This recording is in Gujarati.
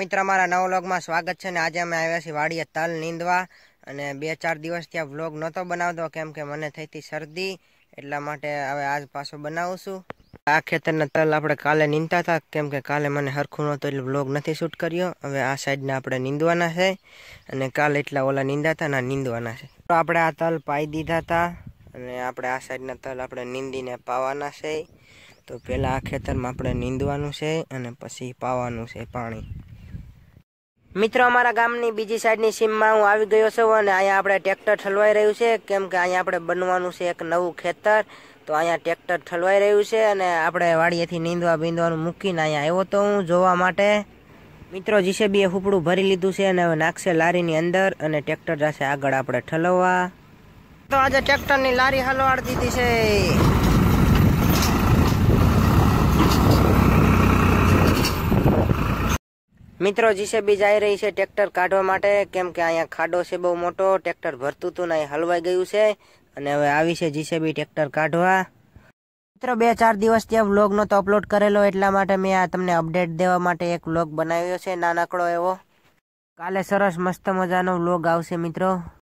મિત્ર મારા નવલોગમાં સ્વાગત છે ને આજે અમે આવ્યા છીએ વાડીએ તલ નીંદવા અને બે ચાર દિવસ ત્યાં વ્લોગ નહોતો બનાવતો કેમ કે મને થઈ શરદી એટલા માટે હવે આજ પાછો બનાવું છું આ ખેતરના તલ આપણે કાલે નીંદતા હતા કેમ કે કાલે મને હરખું નહોતું એટલે વ્લોગ નથી શૂટ કર્યો હવે આ સાઈડના આપણે નીંદવાના છે અને કાલે એટલા ઓલા નીંદાતા ના નીંદવાના છે તો આપણે આ તલ પાઈ દીધા હતા અને આપણે આ સાઈડના તલ આપણે નીંદીને પાવાના છે તો પહેલાં આ ખેતરમાં આપણે નીંદવાનું છે અને પછી પાવાનું છે પાણી મિત્રો અમારા ગામની બીજી સાઈડની સીમમાં હું આવી ગયો છું અને અહીંયા આપણે ટ્રેક્ટર ઠલવાઈ રહ્યું છે કેમ કે અહીંયા આપણે બનવાનું છે એક નવું ખેતર તો અહીંયા ટ્રેક્ટર ઠલવાઈ રહ્યું છે અને આપણે વાડીએથી નીંદવા બીંદવાનું મૂકીને અહીંયા આવ્યો તો હું જોવા માટે મિત્રો જીસેબીએ હુપડું ભરી લીધું છે અને હવે નાખશે લારીની અંદર અને ટ્રેક્ટર જશે આગળ આપણે ઠલવવા તો આજે ટ્રેક્ટરની લારી હલવાડ દીધી છે મિત્રો જીસીબી જઈ રહી છે ટ્રેક્ટર કાઢવા માટે કેમ કે અહીંયા ખાડો છે બહુ મોટો ટ્રેક્ટર ભરતું હતું ને હલવાઈ ગયું છે અને હવે આવી છે જીસીબી ટ્રેક્ટર કાઢવા મિત્રો બે ચાર દિવસથી આ વ્લોગ નહોતો અપલોડ કરેલો એટલા માટે મેં આ તમને અપડેટ દેવા માટે એક વ્લોગ બનાવ્યો છે નાનકડો એવો કાલે સરસ મસ્ત મજાનો વ્લોગ આવશે મિત્રો